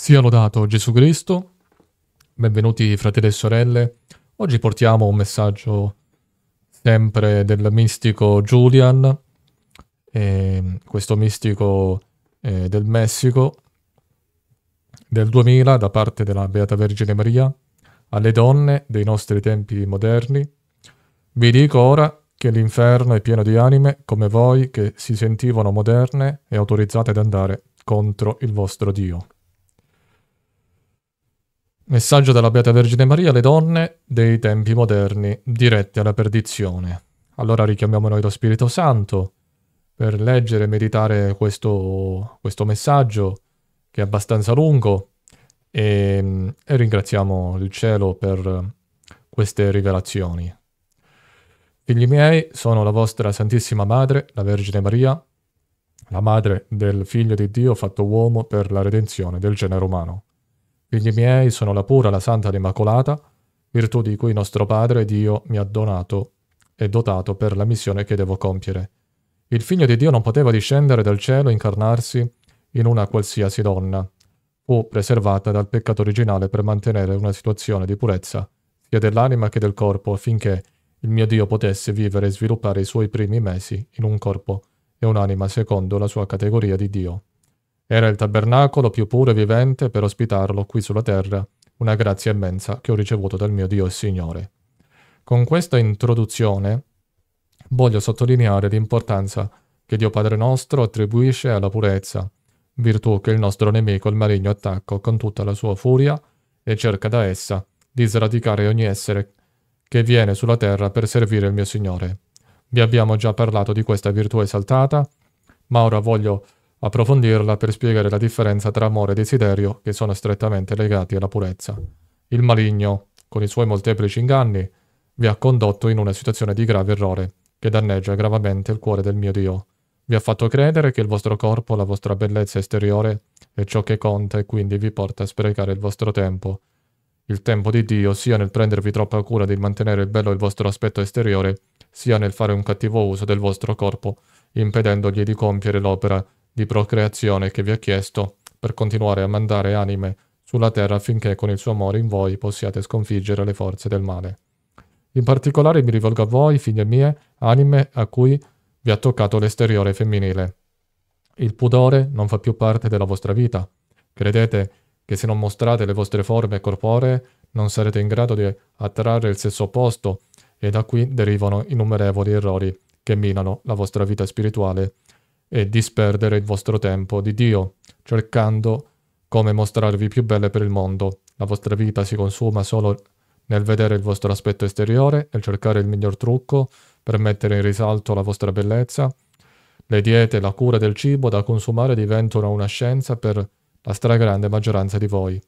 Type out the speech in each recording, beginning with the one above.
Sia lodato Gesù Cristo, benvenuti fratelli e sorelle. Oggi portiamo un messaggio sempre del mistico Julian, eh, questo mistico eh, del Messico del 2000 da parte della Beata Vergine Maria alle donne dei nostri tempi moderni. Vi dico ora che l'inferno è pieno di anime come voi che si sentivano moderne e autorizzate ad andare contro il vostro Dio. Messaggio della Beata Vergine Maria alle donne dei tempi moderni dirette alla perdizione. Allora richiamiamo noi lo Spirito Santo per leggere e meditare questo, questo messaggio che è abbastanza lungo e, e ringraziamo il cielo per queste rivelazioni. Figli miei, sono la vostra Santissima Madre, la Vergine Maria, la madre del Figlio di Dio fatto uomo per la redenzione del genere umano. Figli miei sono la pura, la santa, l'immacolata, virtù di cui nostro Padre Dio mi ha donato e dotato per la missione che devo compiere. Il figlio di Dio non poteva discendere dal cielo e incarnarsi in una qualsiasi donna. o preservata dal peccato originale per mantenere una situazione di purezza, sia dell'anima che del corpo, affinché il mio Dio potesse vivere e sviluppare i suoi primi mesi in un corpo e un'anima secondo la sua categoria di Dio. Era il tabernacolo più puro e vivente per ospitarlo qui sulla terra, una grazia immensa che ho ricevuto dal mio Dio e Signore. Con questa introduzione voglio sottolineare l'importanza che Dio Padre nostro attribuisce alla purezza, virtù che il nostro nemico, il maligno, attacca con tutta la sua furia e cerca da essa di sradicare ogni essere che viene sulla terra per servire il mio Signore. Vi abbiamo già parlato di questa virtù esaltata, ma ora voglio approfondirla per spiegare la differenza tra amore e desiderio che sono strettamente legati alla purezza. Il maligno, con i suoi molteplici inganni, vi ha condotto in una situazione di grave errore, che danneggia gravemente il cuore del mio Dio. Vi ha fatto credere che il vostro corpo, la vostra bellezza esteriore è ciò che conta e quindi vi porta a sprecare il vostro tempo. Il tempo di Dio sia nel prendervi troppa cura di mantenere bello il vostro aspetto esteriore, sia nel fare un cattivo uso del vostro corpo, impedendogli di compiere l'opera di procreazione che vi ha chiesto per continuare a mandare anime sulla terra affinché con il suo amore in voi possiate sconfiggere le forze del male. In particolare mi rivolgo a voi, figlie mie, anime a cui vi ha toccato l'esteriore femminile. Il pudore non fa più parte della vostra vita. Credete che se non mostrate le vostre forme corporee non sarete in grado di attrarre il sesso opposto e da qui derivano innumerevoli errori che minano la vostra vita spirituale e disperdere il vostro tempo di Dio, cercando come mostrarvi più belle per il mondo. La vostra vita si consuma solo nel vedere il vostro aspetto esteriore, nel cercare il miglior trucco per mettere in risalto la vostra bellezza. Le diete la cura del cibo da consumare diventano una scienza per la stragrande maggioranza di voi.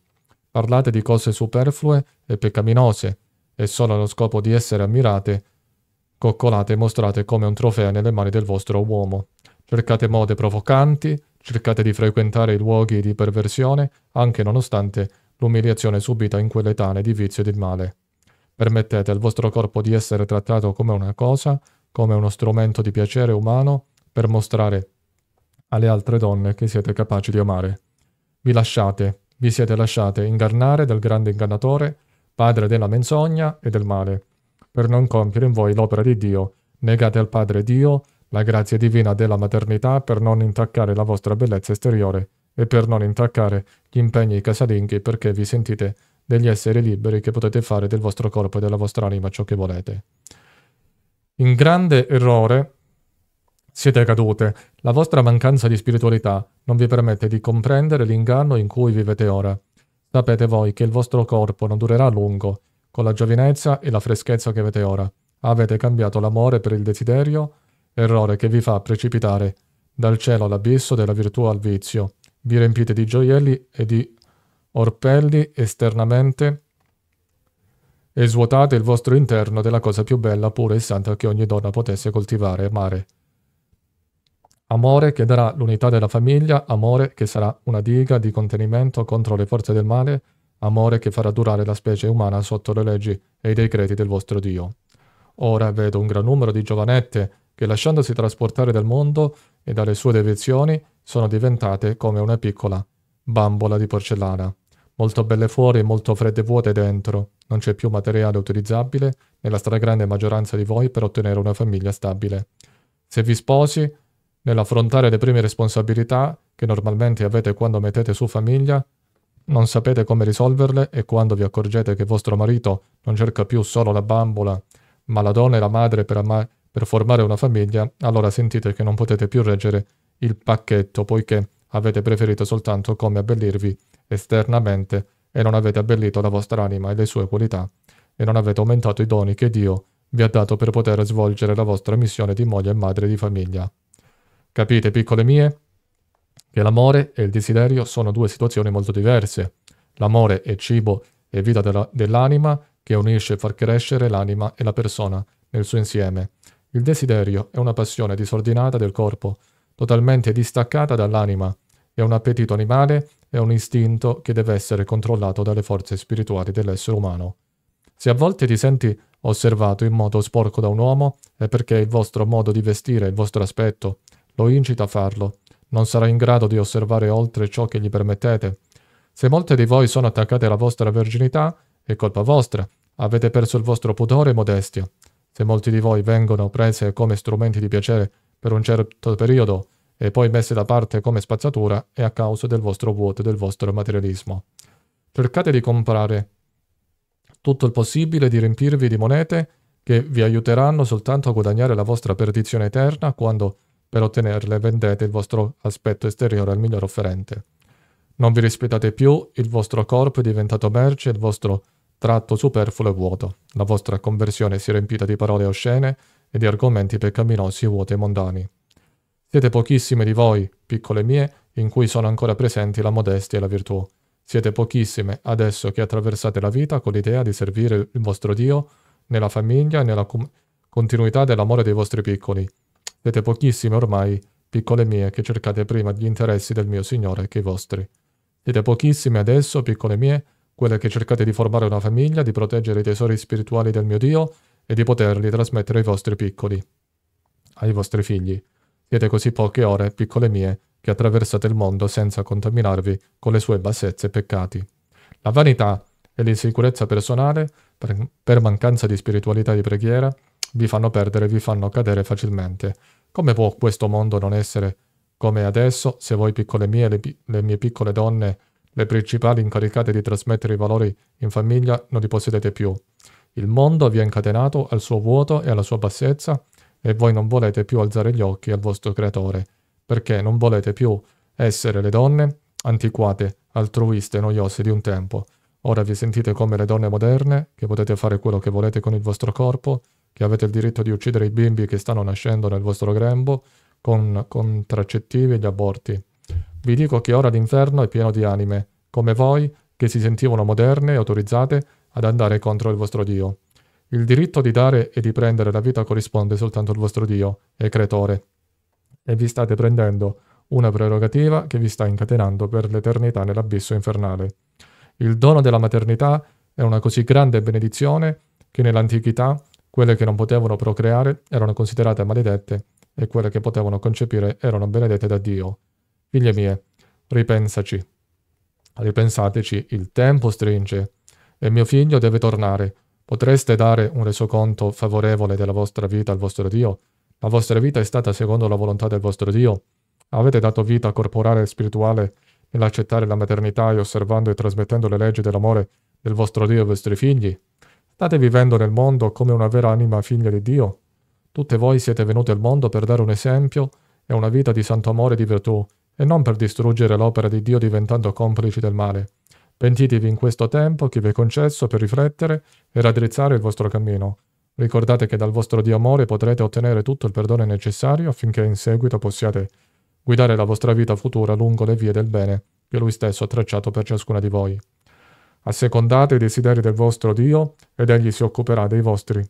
Parlate di cose superflue e peccaminose, e solo allo scopo di essere ammirate, coccolate e mostrate come un trofeo nelle mani del vostro uomo. Cercate mode provocanti, cercate di frequentare i luoghi di perversione, anche nonostante l'umiliazione subita in quelle tane di vizio e di male. Permettete al vostro corpo di essere trattato come una cosa, come uno strumento di piacere umano, per mostrare alle altre donne che siete capaci di amare. Vi lasciate, vi siete lasciate ingannare dal grande ingannatore, padre della menzogna e del male, per non compiere in voi l'opera di Dio. Negate al Padre Dio la grazia divina della maternità per non intaccare la vostra bellezza esteriore e per non intaccare gli impegni casalinghi perché vi sentite degli esseri liberi che potete fare del vostro corpo e della vostra anima ciò che volete. In grande errore siete cadute. La vostra mancanza di spiritualità non vi permette di comprendere l'inganno in cui vivete ora. Sapete voi che il vostro corpo non durerà a lungo, con la giovinezza e la freschezza che avete ora. Avete cambiato l'amore per il desiderio errore che vi fa precipitare dal cielo all'abisso, della virtù al vizio. Vi riempite di gioielli e di orpelli esternamente e svuotate il vostro interno della cosa più bella, pura e santa che ogni donna potesse coltivare e amare. Amore che darà l'unità della famiglia, amore che sarà una diga di contenimento contro le forze del male, amore che farà durare la specie umana sotto le leggi e i decreti del vostro Dio. Ora vedo un gran numero di giovanette che lasciandosi trasportare dal mondo e dalle sue deviazioni sono diventate come una piccola bambola di porcellana. Molto belle fuori e molto fredde e vuote dentro. Non c'è più materiale utilizzabile nella stragrande maggioranza di voi per ottenere una famiglia stabile. Se vi sposi, nell'affrontare le prime responsabilità che normalmente avete quando mettete su famiglia, non sapete come risolverle e quando vi accorgete che vostro marito non cerca più solo la bambola, ma la donna e la madre per, amare per formare una famiglia, allora sentite che non potete più reggere il pacchetto poiché avete preferito soltanto come abbellirvi esternamente e non avete abbellito la vostra anima e le sue qualità e non avete aumentato i doni che Dio vi ha dato per poter svolgere la vostra missione di moglie e madre di famiglia. Capite, piccole mie, che l'amore e il desiderio sono due situazioni molto diverse. L'amore è cibo e vita della, dell'anima che unisce e fa crescere l'anima e la persona nel suo insieme il desiderio è una passione disordinata del corpo, totalmente distaccata dall'anima, è un appetito animale, e un istinto che deve essere controllato dalle forze spirituali dell'essere umano. Se a volte ti senti osservato in modo sporco da un uomo, è perché il vostro modo di vestire, il vostro aspetto, lo incita a farlo. Non sarà in grado di osservare oltre ciò che gli permettete. Se molte di voi sono attaccate alla vostra verginità, è colpa vostra. Avete perso il vostro pudore e modestia. Se molti di voi vengono prese come strumenti di piacere per un certo periodo e poi messe da parte come spazzatura, è a causa del vostro vuoto e del vostro materialismo. Cercate di comprare tutto il possibile, di riempirvi di monete che vi aiuteranno soltanto a guadagnare la vostra perdizione eterna quando per ottenerle vendete il vostro aspetto esteriore al miglior offerente. Non vi rispettate più, il vostro corpo è diventato merce, il vostro tratto superfluo e vuoto. La vostra conversione si è riempita di parole oscene e di argomenti peccaminosi, vuoti e mondani. Siete pochissime di voi, piccole mie, in cui sono ancora presenti la modestia e la virtù. Siete pochissime adesso che attraversate la vita con l'idea di servire il vostro Dio nella famiglia e nella com- continuità dell'amore dei vostri piccoli. Siete pochissime ormai, piccole mie, che cercate prima gli interessi del mio Signore che i vostri. Siete pochissime adesso, piccole mie, quelle che cercate di formare una famiglia, di proteggere i tesori spirituali del mio Dio e di poterli trasmettere ai vostri piccoli, ai vostri figli. Siete così poche ore, piccole mie, che attraversate il mondo senza contaminarvi con le sue bassezze e peccati. La vanità e l'insicurezza personale, per, per mancanza di spiritualità e di preghiera, vi fanno perdere e vi fanno cadere facilmente. Come può questo mondo non essere come adesso se voi piccole mie, le, le mie piccole donne, le principali incaricate di trasmettere i valori in famiglia non li possedete più. Il mondo vi ha incatenato al suo vuoto e alla sua bassezza e voi non volete più alzare gli occhi al vostro creatore, perché non volete più essere le donne antiquate, altruiste e noiose di un tempo. Ora vi sentite come le donne moderne, che potete fare quello che volete con il vostro corpo, che avete il diritto di uccidere i bimbi che stanno nascendo nel vostro grembo, con contraccettivi e gli aborti. Vi dico che ora l'inferno è pieno di anime, come voi, che si sentivano moderne e autorizzate ad andare contro il vostro Dio. Il diritto di dare e di prendere la vita corrisponde soltanto al vostro Dio e creatore. E vi state prendendo una prerogativa che vi sta incatenando per l'eternità nell'abisso infernale. Il dono della maternità è una così grande benedizione che nell'antichità quelle che non potevano procreare erano considerate maledette e quelle che potevano concepire erano benedette da Dio. Figlie mie, ripensaci. Ripensateci, il tempo stringe e mio figlio deve tornare. Potreste dare un resoconto favorevole della vostra vita al vostro Dio? La vostra vita è stata secondo la volontà del vostro Dio? Avete dato vita corporale e spirituale nell'accettare la maternità e osservando e trasmettendo le leggi dell'amore del vostro Dio ai vostri figli? State vivendo nel mondo come una vera anima figlia di Dio? Tutte voi siete venute al mondo per dare un esempio e una vita di santo amore e di virtù, e non per distruggere l'opera di Dio diventando complici del male. Pentitevi in questo tempo che vi è concesso per riflettere e raddrizzare il vostro cammino. Ricordate che dal vostro Dio amore potrete ottenere tutto il perdono necessario affinché in seguito possiate guidare la vostra vita futura lungo le vie del bene che Lui stesso ha tracciato per ciascuna di voi. Assecondate i desideri del vostro Dio ed Egli si occuperà dei vostri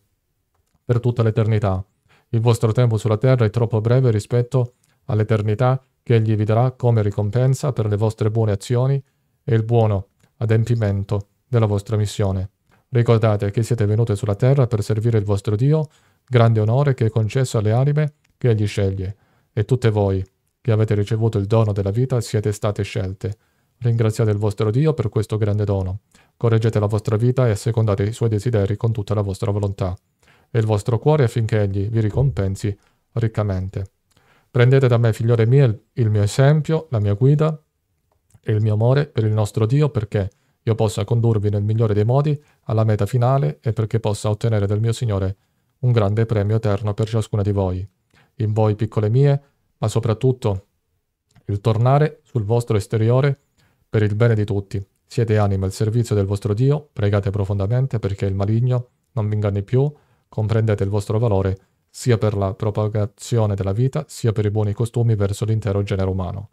per tutta l'eternità. Il vostro tempo sulla terra è troppo breve rispetto all'eternità che egli vi darà come ricompensa per le vostre buone azioni e il buono adempimento della vostra missione. Ricordate che siete venuti sulla terra per servire il vostro Dio, grande onore che è concesso alle anime che egli sceglie, e tutte voi che avete ricevuto il dono della vita siete state scelte. Ringraziate il vostro Dio per questo grande dono. Correggete la vostra vita e assecondate i suoi desideri con tutta la vostra volontà e il vostro cuore affinché egli vi ricompensi riccamente. Prendete da me, figliore mio, il mio esempio, la mia guida e il mio amore per il nostro Dio perché io possa condurvi nel migliore dei modi alla meta finale e perché possa ottenere dal mio Signore un grande premio eterno per ciascuna di voi. In voi, piccole mie, ma soprattutto il tornare sul vostro esteriore per il bene di tutti. Siete anime al servizio del vostro Dio, pregate profondamente perché il maligno non vi inganni più, comprendete il vostro valore sia per la propagazione della vita, sia per i buoni costumi verso l'intero genere umano.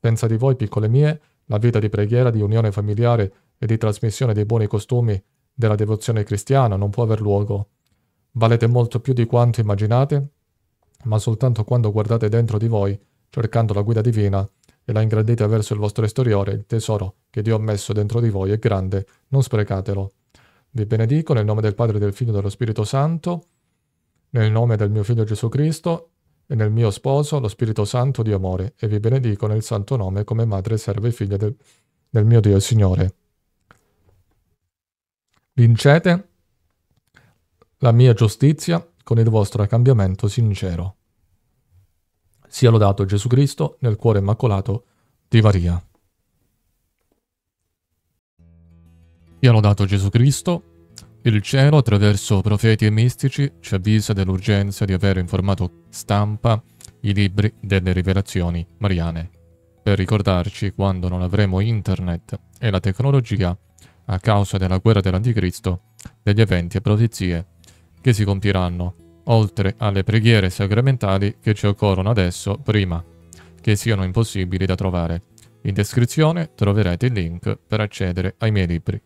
Senza di voi, piccole mie, la vita di preghiera, di unione familiare e di trasmissione dei buoni costumi della devozione cristiana non può aver luogo. Valete molto più di quanto immaginate, ma soltanto quando guardate dentro di voi, cercando la guida divina, e la ingrandite verso il vostro esteriore, il tesoro che Dio ha messo dentro di voi è grande, non sprecatelo. Vi benedico nel nome del Padre, del Figlio e dello Spirito Santo. Nel nome del mio Figlio Gesù Cristo e nel mio sposo, lo Spirito Santo di amore, e vi benedico nel santo nome come madre, serve e figlia del, del mio Dio e Signore. Vincete la mia giustizia con il vostro cambiamento sincero. Sia lodato Gesù Cristo nel cuore immacolato di Maria. Sia lodato Gesù Cristo il cielo, attraverso profeti e mistici, ci avvisa dell'urgenza di avere in formato stampa i libri delle rivelazioni mariane, per ricordarci quando non avremo internet e la tecnologia, a causa della guerra dell'Anticristo, degli eventi e profezie che si compiranno, oltre alle preghiere sacramentali che ci occorrono adesso prima, che siano impossibili da trovare. In descrizione troverete il link per accedere ai miei libri.